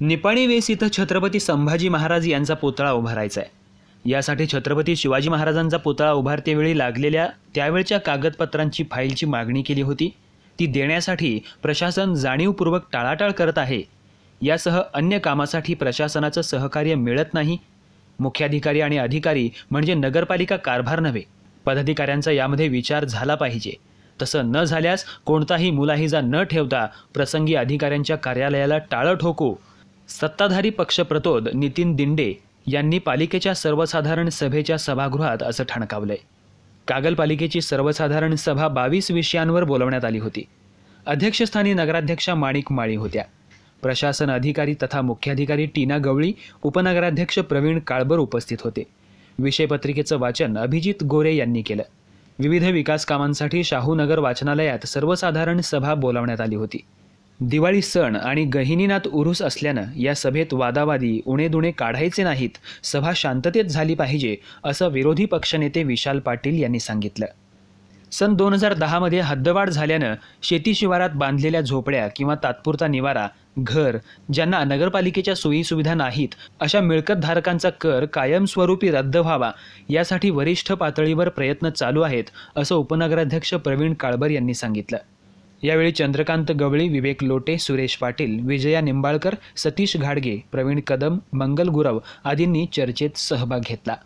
निपाणी वेस इथं छत्रपती संभाजी महाराज यांचा पुतळा उभारायचा आहे यासाठी छत्रपती शिवाजी महाराजांचा पुतळा उभारतेवेळी लागलेल्या त्यावेळच्या कागदपत्रांची फाईलची मागणी केली होती ती देण्यासाठी प्रशासन जाणीवपूर्वक टाळाटाळ करत आहे यासह अन्य कामासाठी प्रशासनाचं सहकार्य मिळत नाही मुख्याधिकारी आणि अधिकारी म्हणजे नगरपालिका कारभार नव्हे पदाधिकाऱ्यांचा यामध्ये विचार झाला पाहिजे तसं न झाल्यास कोणताही मुलाहिजा न ठेवता प्रसंगी अधिकाऱ्यांच्या कार्यालयाला टाळं ठोकू सत्ताधारी पक्षप्रतोद नितीन दिंडे यांनी पालिकेच्या सर्वसाधारण सभेच्या सभागृहात असं ठणकावलंय कागलपालिकेची सर्वसाधारण सभा बावीस विषयांवर बोलवण्यात आली होती अध्यक्षस्थानी नगराध्यक्षा माणिक माळी होत्या प्रशासन अधिकारी तथा मुख्याधिकारी टीना गवळी उपनगराध्यक्ष प्रवीण काळबर उपस्थित होते विषयपत्रिकेचं वाचन अभिजित गोरे यांनी केलं विविध विकास कामांसाठी शाहूनगर वाचनालयात सर्वसाधारण सभा बोलावण्यात आली होती दिवाळी सण आणि गहिनीनाथ उरुस असल्यानं या सभेत वादावादी उणेदुणे काढायचे नाहीत सभा शांततेत झाली पाहिजे असं विरोधी पक्षनेते विशाल पाटील यांनी सांगितलं सन दोन हजार दहामध्ये हद्दवाढ झाल्यानं शेती शिवारात बांधलेल्या झोपड्या किंवा तात्पुरता निवारा घर ज्यांना नगरपालिकेच्या सोयीसुविधा नाहीत अशा मिळकतधारकांचा कर कायमस्वरूपी रद्द व्हावा यासाठी वरिष्ठ पातळीवर प्रयत्न चालू आहेत असं उपनगराध्यक्ष प्रवीण काळबर यांनी सांगितलं यावेळी चंद्रकांत गवळी विवेक लोटे सुरेश पाटील विजया निंबाळकर सतीश घाडगे प्रवीण कदम मंगल गुरव आदींनी चर्चेत सहभाग घेतला